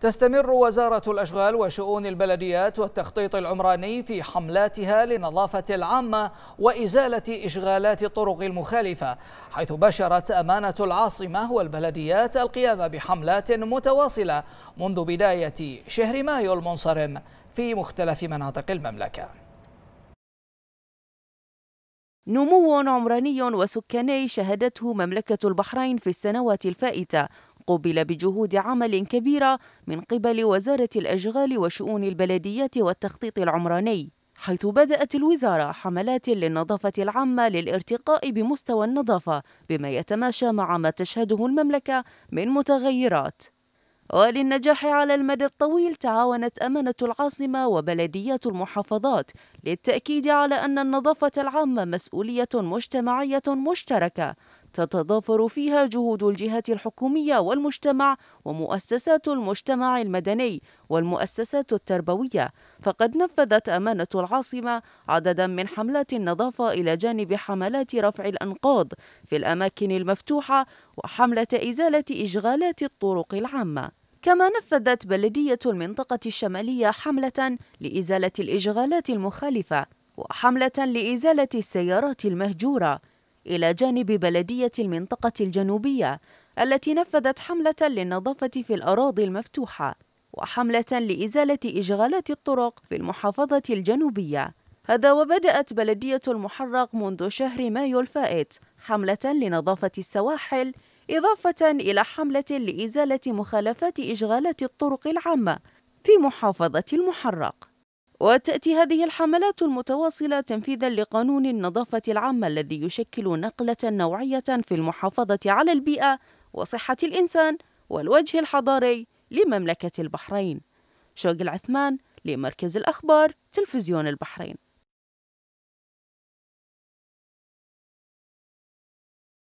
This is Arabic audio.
تستمر وزارة الأشغال وشؤون البلديات والتخطيط العمراني في حملاتها للنظافة العامة وإزالة إشغالات الطرق المخالفة حيث بشرت أمانة العاصمة والبلديات القيام بحملات متواصلة منذ بداية شهر مايو المنصرم في مختلف مناطق المملكة نمو عمراني وسكاني شهدته مملكة البحرين في السنوات الفائتة قوبل بجهود عمل كبيرة من قبل وزارة الأشغال وشؤون البلديات والتخطيط العمراني حيث بدأت الوزارة حملات للنظافة العامة للارتقاء بمستوى النظافة بما يتماشى مع ما تشهده المملكة من متغيرات وللنجاح على المدى الطويل تعاونت أمانة العاصمة وبلديات المحافظات للتأكيد على أن النظافة العامة مسؤولية مجتمعية مشتركة تتضافر فيها جهود الجهات الحكومية والمجتمع ومؤسسات المجتمع المدني والمؤسسات التربوية فقد نفذت أمانة العاصمة عددا من حملات النظافة إلى جانب حملات رفع الأنقاض في الأماكن المفتوحة وحملة إزالة إشغالات الطرق العامة كما نفذت بلدية المنطقة الشمالية حملة لإزالة الإشغالات المخالفة وحملة لإزالة السيارات المهجورة إلى جانب بلدية المنطقة الجنوبية التي نفذت حملة للنظافة في الأراضي المفتوحة وحملة لإزالة إشغالات الطرق في المحافظة الجنوبية هذا وبدأت بلدية المحرق منذ شهر مايو الفائت حملة لنظافة السواحل إضافة إلى حملة لإزالة مخالفات إشغالات الطرق العامة في محافظة المحرق وتأتي هذه الحملات المتواصلة تنفيذا لقانون النظافة العامة الذي يشكل نقلة نوعية في المحافظة على البيئة وصحة الإنسان والوجه الحضاري لمملكة البحرين شوق العثمان لمركز الأخبار تلفزيون البحرين